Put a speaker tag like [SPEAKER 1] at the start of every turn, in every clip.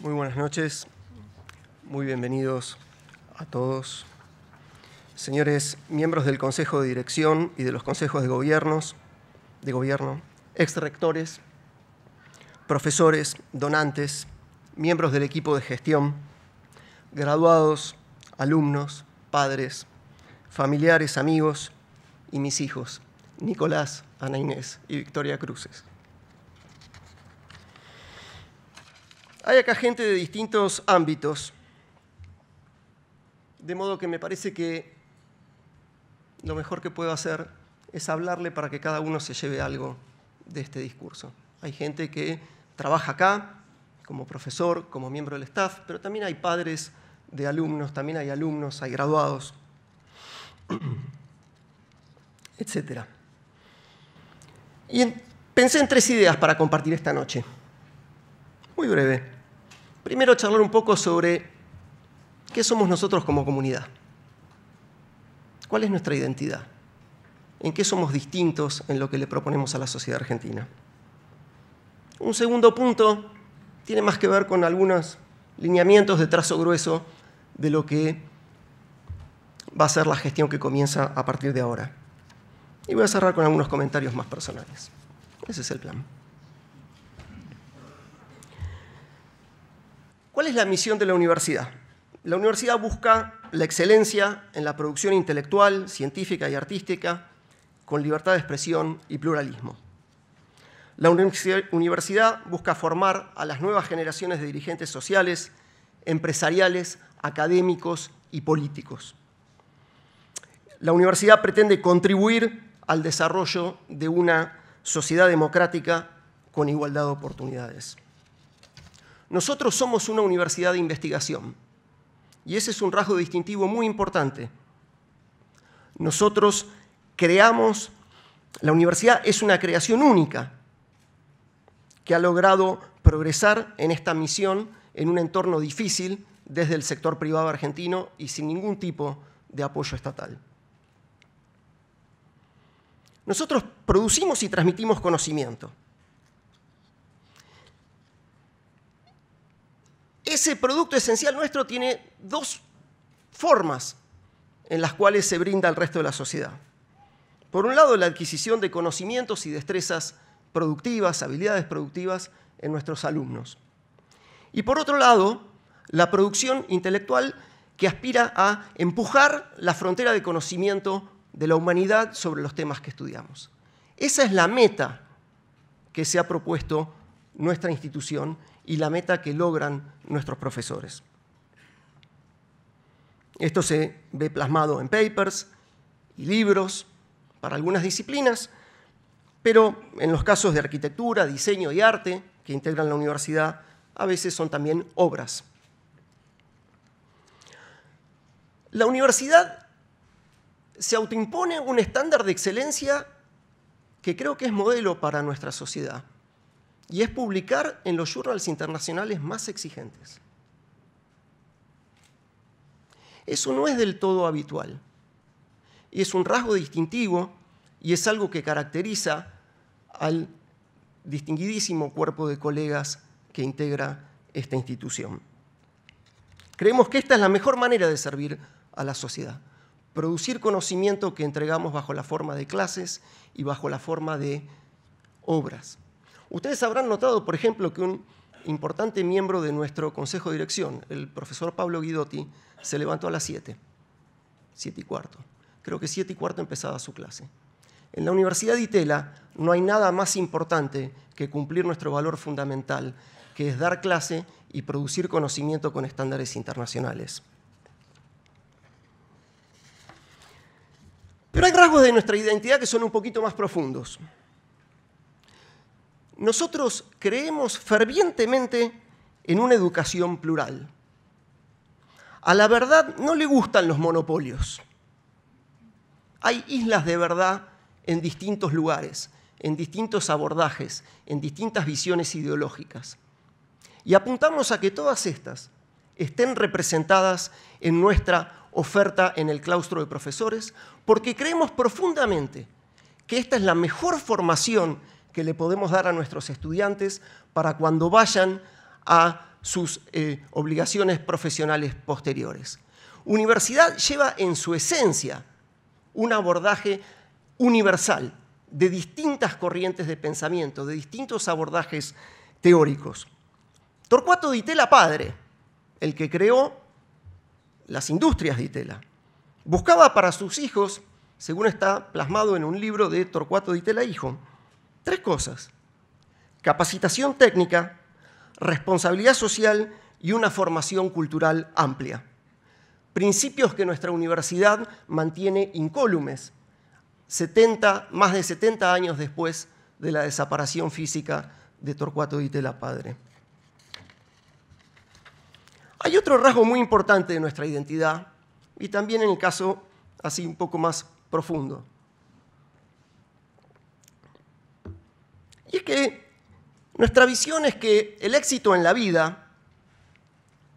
[SPEAKER 1] Muy buenas noches, muy bienvenidos a todos. Señores miembros del Consejo de Dirección y de los Consejos de, gobiernos, de Gobierno, ex rectores, profesores, donantes, miembros del equipo de gestión, graduados, alumnos, padres, familiares, amigos y mis hijos, Nicolás, Ana Inés y Victoria Cruces. Hay acá gente de distintos ámbitos, de modo que me parece que lo mejor que puedo hacer es hablarle para que cada uno se lleve algo de este discurso. Hay gente que trabaja acá como profesor, como miembro del staff, pero también hay padres de alumnos, también hay alumnos, hay graduados, etc. Y pensé en tres ideas para compartir esta noche. Muy breve. Primero charlar un poco sobre qué somos nosotros como comunidad. ¿Cuál es nuestra identidad? ¿En qué somos distintos en lo que le proponemos a la sociedad argentina? Un segundo punto tiene más que ver con algunos lineamientos de trazo grueso de lo que va a ser la gestión que comienza a partir de ahora. Y voy a cerrar con algunos comentarios más personales. Ese es el plan. ¿Cuál es la misión de la universidad? La universidad busca la excelencia en la producción intelectual, científica y artística, con libertad de expresión y pluralismo. La universidad busca formar a las nuevas generaciones de dirigentes sociales, empresariales, académicos y políticos. La universidad pretende contribuir al desarrollo de una sociedad democrática con igualdad de oportunidades. Nosotros somos una universidad de investigación y ese es un rasgo distintivo muy importante. Nosotros creamos, la universidad es una creación única que ha logrado progresar en esta misión en un entorno difícil desde el sector privado argentino y sin ningún tipo de apoyo estatal. Nosotros producimos y transmitimos conocimiento. ese producto esencial nuestro tiene dos formas en las cuales se brinda al resto de la sociedad. Por un lado, la adquisición de conocimientos y destrezas productivas, habilidades productivas en nuestros alumnos. Y por otro lado, la producción intelectual que aspira a empujar la frontera de conocimiento de la humanidad sobre los temas que estudiamos. Esa es la meta que se ha propuesto nuestra institución y la meta que logran nuestros profesores. Esto se ve plasmado en papers y libros para algunas disciplinas, pero en los casos de arquitectura, diseño y arte que integran la universidad, a veces son también obras. La universidad se autoimpone un estándar de excelencia que creo que es modelo para nuestra sociedad y es publicar en los journals internacionales más exigentes. Eso no es del todo habitual. Y es un rasgo distintivo y es algo que caracteriza al distinguidísimo cuerpo de colegas que integra esta institución. Creemos que esta es la mejor manera de servir a la sociedad, producir conocimiento que entregamos bajo la forma de clases y bajo la forma de obras. Ustedes habrán notado, por ejemplo, que un importante miembro de nuestro consejo de dirección, el profesor Pablo Guidotti, se levantó a las 7, 7 y cuarto. Creo que 7 y cuarto empezaba su clase. En la Universidad de Itela no hay nada más importante que cumplir nuestro valor fundamental, que es dar clase y producir conocimiento con estándares internacionales. Pero hay rasgos de nuestra identidad que son un poquito más profundos nosotros creemos fervientemente en una educación plural. A la verdad no le gustan los monopolios. Hay islas de verdad en distintos lugares, en distintos abordajes, en distintas visiones ideológicas. Y apuntamos a que todas estas estén representadas en nuestra oferta en el claustro de profesores, porque creemos profundamente que esta es la mejor formación que le podemos dar a nuestros estudiantes para cuando vayan a sus eh, obligaciones profesionales posteriores. Universidad lleva en su esencia un abordaje universal de distintas corrientes de pensamiento, de distintos abordajes teóricos. Torcuato de Itela padre, el que creó las industrias de Itela, buscaba para sus hijos, según está plasmado en un libro de Torcuato de Itela hijo, Tres cosas. Capacitación técnica, responsabilidad social y una formación cultural amplia. Principios que nuestra universidad mantiene incólumes 70, más de 70 años después de la desaparición física de Torcuato y la Padre. Hay otro rasgo muy importante de nuestra identidad y también en el caso así un poco más profundo. Y es que nuestra visión es que el éxito en la vida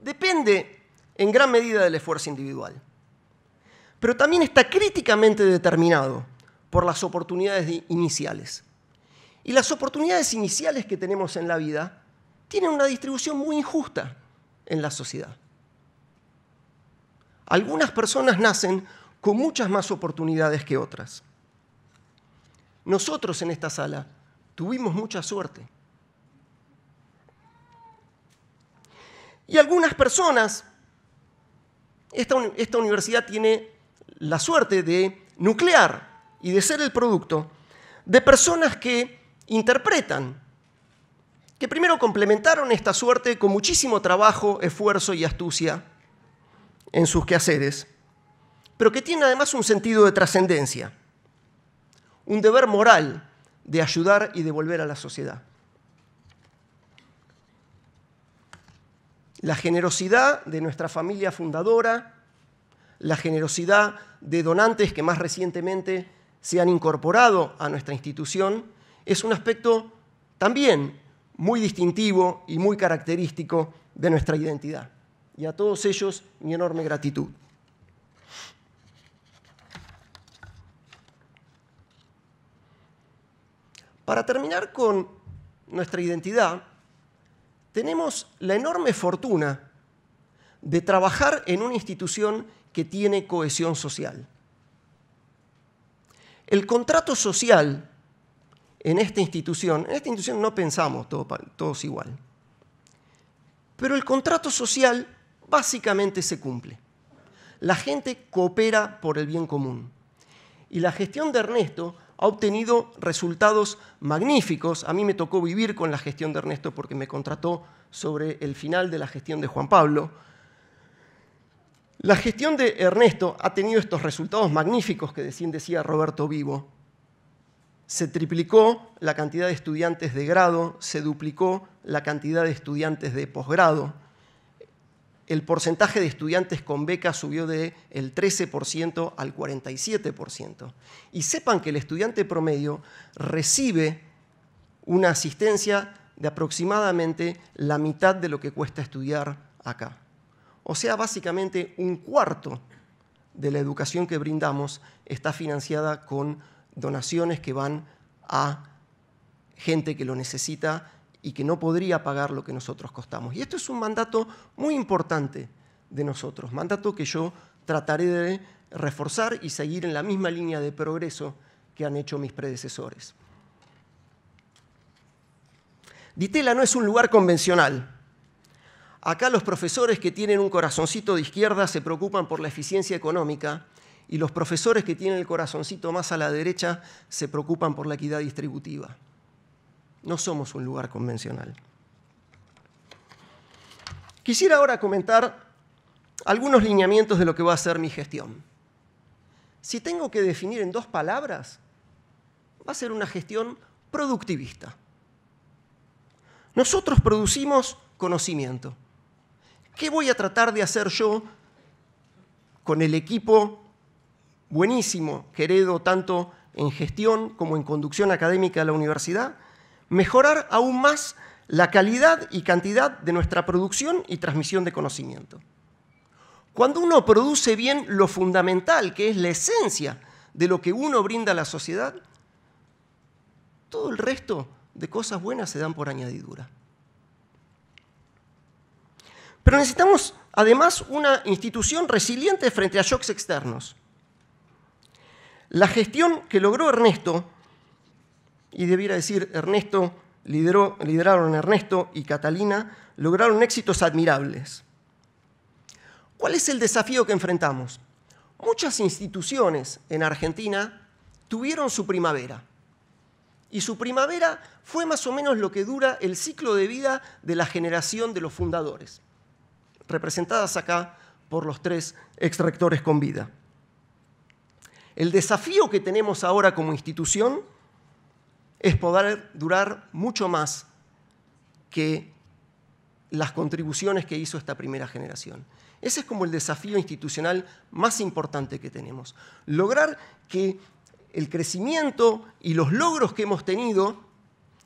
[SPEAKER 1] depende en gran medida del esfuerzo individual, pero también está críticamente determinado por las oportunidades iniciales. Y las oportunidades iniciales que tenemos en la vida tienen una distribución muy injusta en la sociedad. Algunas personas nacen con muchas más oportunidades que otras. Nosotros en esta sala Tuvimos mucha suerte. Y algunas personas, esta, universidad tiene la suerte de nuclear y de ser el producto de personas que interpretan, que primero complementaron esta suerte con muchísimo trabajo, esfuerzo y astucia en sus quehaceres, pero que tienen además un sentido de trascendencia, un deber moral de ayudar y devolver a la sociedad. La generosidad de nuestra familia fundadora, la generosidad de donantes que más recientemente se han incorporado a nuestra institución, es un aspecto también muy distintivo y muy característico de nuestra identidad. Y a todos ellos mi enorme gratitud. Para terminar con nuestra identidad, tenemos la enorme fortuna de trabajar en una institución que tiene cohesión social. El contrato social en esta institución, en esta institución no pensamos todos igual, pero el contrato social básicamente se cumple. La gente coopera por el bien común. Y la gestión de Ernesto ha obtenido resultados magníficos. A mí me tocó vivir con la gestión de Ernesto porque me contrató sobre el final de la gestión de Juan Pablo. La gestión de Ernesto ha tenido estos resultados magníficos que decía Roberto Vivo. Se triplicó la cantidad de estudiantes de grado, se duplicó la cantidad de estudiantes de posgrado el porcentaje de estudiantes con becas subió del el 13% al 47%. Y sepan que el estudiante promedio recibe una asistencia de aproximadamente la mitad de lo que cuesta estudiar acá. O sea, básicamente un cuarto de la educación que brindamos está financiada con donaciones que van a gente que lo necesita y que no podría pagar lo que nosotros costamos. Y esto es un mandato muy importante de nosotros, mandato que yo trataré de reforzar y seguir en la misma línea de progreso que han hecho mis predecesores. Ditela no es un lugar convencional. Acá los profesores que tienen un corazoncito de izquierda se preocupan por la eficiencia económica y los profesores que tienen el corazoncito más a la derecha se preocupan por la equidad distributiva. No somos un lugar convencional. Quisiera ahora comentar algunos lineamientos de lo que va a ser mi gestión. Si tengo que definir en dos palabras, va a ser una gestión productivista. Nosotros producimos conocimiento. ¿Qué voy a tratar de hacer yo con el equipo buenísimo que heredo tanto en gestión como en conducción académica de la universidad? mejorar aún más la calidad y cantidad de nuestra producción y transmisión de conocimiento. Cuando uno produce bien lo fundamental, que es la esencia de lo que uno brinda a la sociedad, todo el resto de cosas buenas se dan por añadidura. Pero necesitamos además una institución resiliente frente a shocks externos. La gestión que logró Ernesto y debiera decir Ernesto, lideró, lideraron Ernesto y Catalina, lograron éxitos admirables. ¿Cuál es el desafío que enfrentamos? Muchas instituciones en Argentina tuvieron su primavera. Y su primavera fue más o menos lo que dura el ciclo de vida de la generación de los fundadores, representadas acá por los tres exrectores con vida. El desafío que tenemos ahora como institución es poder durar mucho más que las contribuciones que hizo esta primera generación. Ese es como el desafío institucional más importante que tenemos. Lograr que el crecimiento y los logros que hemos tenido,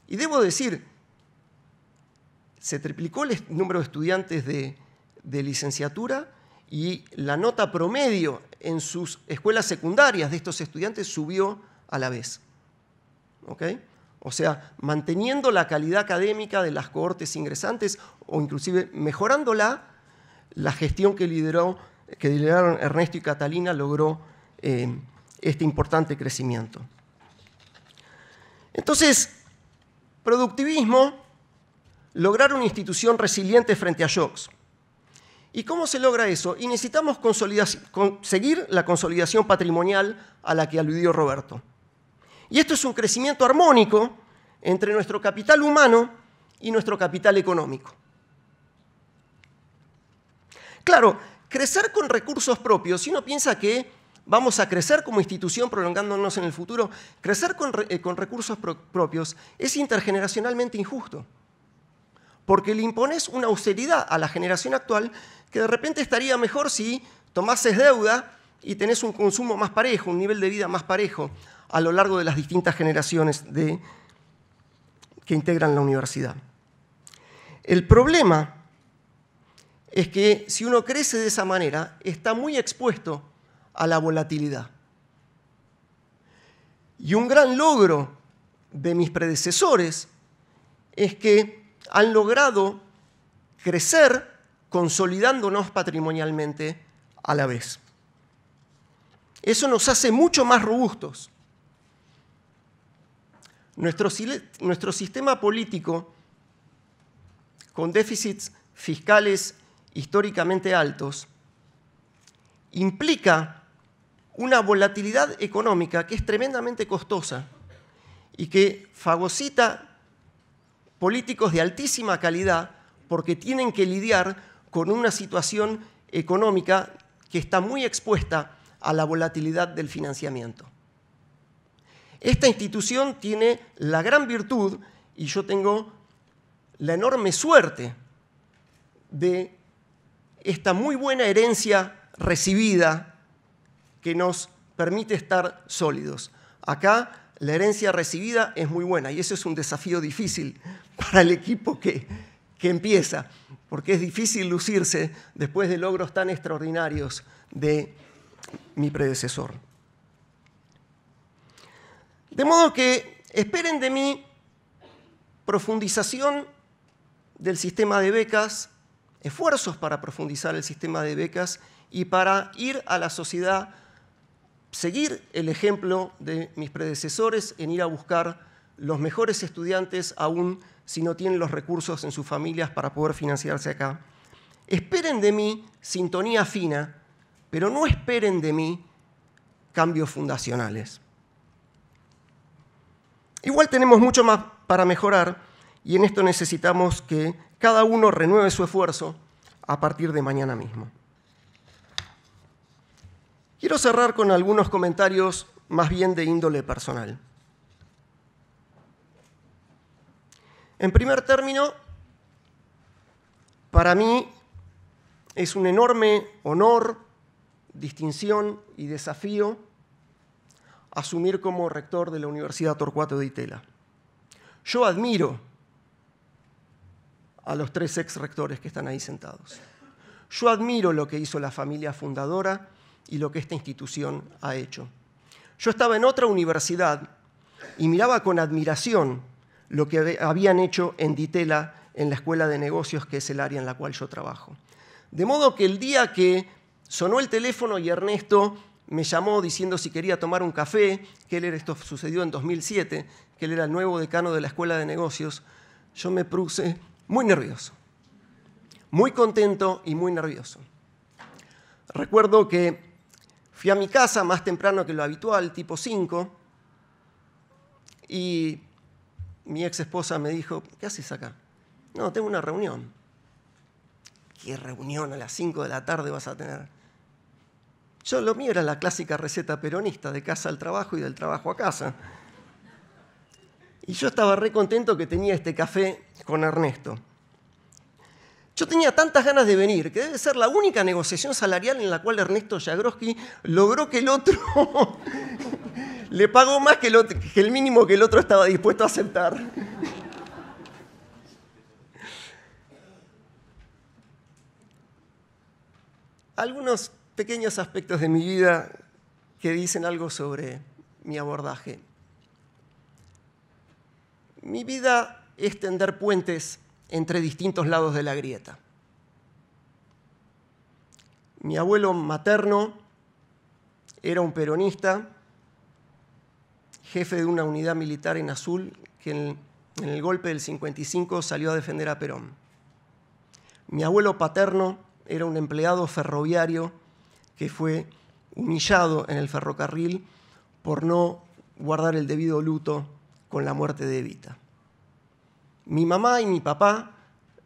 [SPEAKER 1] y debo decir, se triplicó el número de estudiantes de, licenciatura y la nota promedio en sus escuelas secundarias de estos estudiantes subió a la vez. ¿Ok? O sea, manteniendo la calidad académica de las cohortes ingresantes o inclusive mejorándola, la gestión que, lideró, que lideraron Ernesto y Catalina logró eh, este importante crecimiento. Entonces, productivismo, lograr una institución resiliente frente a shocks. ¿Y cómo se logra eso? Y necesitamos conseguir la consolidación patrimonial a la que aludió Roberto. Y esto es un crecimiento armónico entre nuestro capital humano y nuestro capital económico. Claro, crecer con recursos propios, si uno piensa que vamos a crecer como institución prolongándonos en el futuro, crecer con, eh, recursos propios es intergeneracionalmente injusto, porque le impones una austeridad a la generación actual que de repente estaría mejor si tomases deuda y tenés un consumo más parejo, un nivel de vida más parejo a lo largo de las distintas generaciones que integran la universidad. El problema es que si uno crece de esa manera, está muy expuesto a la volatilidad. Y un gran logro de mis predecesores es que han logrado crecer consolidándonos patrimonialmente a la vez. Eso nos hace mucho más robustos nuestro, sistema político, con déficits fiscales históricamente altos, implica una volatilidad económica que es tremendamente costosa y que fagocita políticos de altísima calidad porque tienen que lidiar con una situación económica que está muy expuesta a la volatilidad del financiamiento. Esta institución tiene la gran virtud, y yo tengo la enorme suerte de esta muy buena herencia recibida que nos permite estar sólidos. Acá la herencia recibida es muy buena y eso es un desafío difícil para el equipo que, que empieza, porque es difícil lucirse después de logros tan extraordinarios de mi predecesor. De modo que esperen de mí profundización del sistema de becas, esfuerzos para profundizar el sistema de becas y para ir a la sociedad, seguir el ejemplo de mis predecesores en ir a buscar los mejores estudiantes aún si no tienen los recursos en sus familias para poder financiarse acá. Esperen de mí sintonía fina, pero no esperen de mí cambios fundacionales. Igual tenemos mucho más para mejorar y en esto necesitamos que cada uno renueve su esfuerzo a partir de mañana mismo. Quiero cerrar con algunos comentarios más bien de índole personal. En primer término, para mí es un enorme honor, distinción y desafío asumir como rector de la Universidad Torcuato de Itela. Yo admiro a los tres ex rectores que están ahí sentados. Yo admiro lo que hizo la familia fundadora y lo que esta institución ha hecho. Yo estaba en otra universidad y miraba con admiración lo que habían hecho en Ditela, en la Escuela de Negocios, que es el área en la cual yo trabajo. De modo que el día que sonó el teléfono y Ernesto me llamó diciendo si quería tomar un café, que él esto sucedió en 2007, que él era el nuevo decano de la Escuela de Negocios, yo me puse muy nervioso, muy contento y muy nervioso. Recuerdo que fui a mi casa más temprano que lo habitual, tipo 5, y mi ex esposa me dijo, ¿qué haces acá? No, tengo una reunión. ¿Qué reunión a las 5 de la tarde vas a tener? Yo lo mío era la clásica receta peronista, de casa al trabajo y del trabajo a casa. Y yo estaba re contento que tenía este café con Ernesto. Yo tenía tantas ganas de venir, que debe ser la única negociación salarial en la cual Ernesto Jagroski logró que el otro le pagó más que el, que el mínimo que el otro estaba dispuesto a aceptar. Algunos pequeños aspectos de mi vida que dicen algo sobre mi abordaje. Mi vida es tender puentes entre distintos lados de la grieta. Mi abuelo materno era un peronista, jefe de una unidad militar en azul que en el, golpe del 55 salió a defender a Perón. Mi abuelo paterno era un empleado ferroviario que fue humillado en el ferrocarril por no guardar el debido luto con la muerte de Evita. Mi mamá y mi papá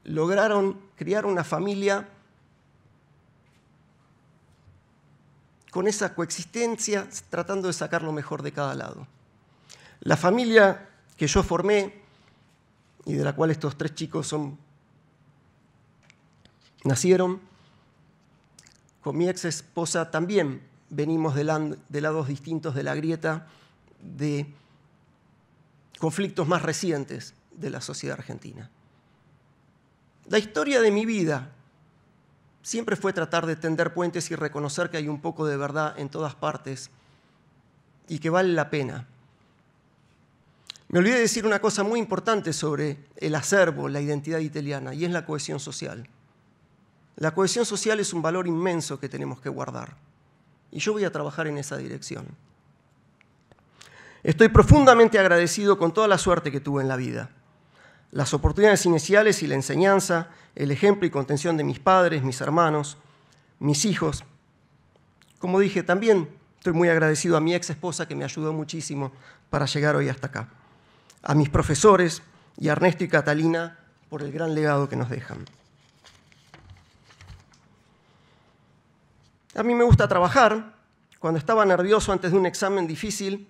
[SPEAKER 1] lograron criar una familia con esa coexistencia, tratando de sacar lo mejor de cada lado. La familia que yo formé y de la cual estos tres chicos son, nacieron, con mi ex esposa también venimos de, lados distintos de la grieta de conflictos más recientes de la sociedad argentina. La historia de mi vida siempre fue tratar de tender puentes y reconocer que hay un poco de verdad en todas partes y que vale la pena. Me olvidé de decir una cosa muy importante sobre el acervo, la identidad italiana, y es la cohesión social. La cohesión social es un valor inmenso que tenemos que guardar. Y yo voy a trabajar en esa dirección. Estoy profundamente agradecido con toda la suerte que tuve en la vida. Las oportunidades iniciales y la enseñanza, el ejemplo y contención de mis padres, mis hermanos, mis hijos. Como dije, también estoy muy agradecido a mi ex esposa que me ayudó muchísimo para llegar hoy hasta acá. A mis profesores y a Ernesto y Catalina por el gran legado que nos dejan. A mí me gusta trabajar. Cuando estaba nervioso antes de un examen difícil,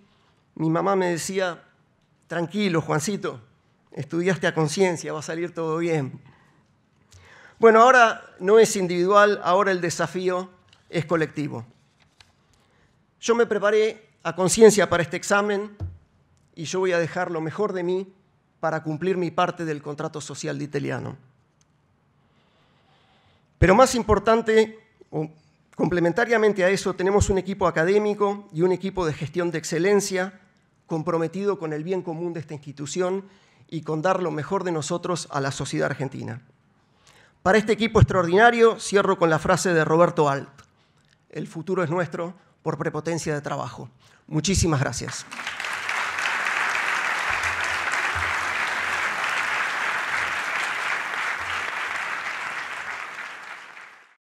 [SPEAKER 1] mi mamá me decía, tranquilo, Juancito, estudiaste a conciencia, va a salir todo bien. Bueno, ahora no es individual, ahora el desafío es colectivo. Yo me preparé a conciencia para este examen y yo voy a dejar lo mejor de mí para cumplir mi parte del contrato social de italiano. Pero más importante, Complementariamente a eso, tenemos un equipo académico y un equipo de gestión de excelencia comprometido con el bien común de esta institución y con dar lo mejor de nosotros a la sociedad argentina. Para este equipo extraordinario, cierro con la frase de Roberto Alt, el futuro es nuestro por prepotencia de trabajo. Muchísimas gracias.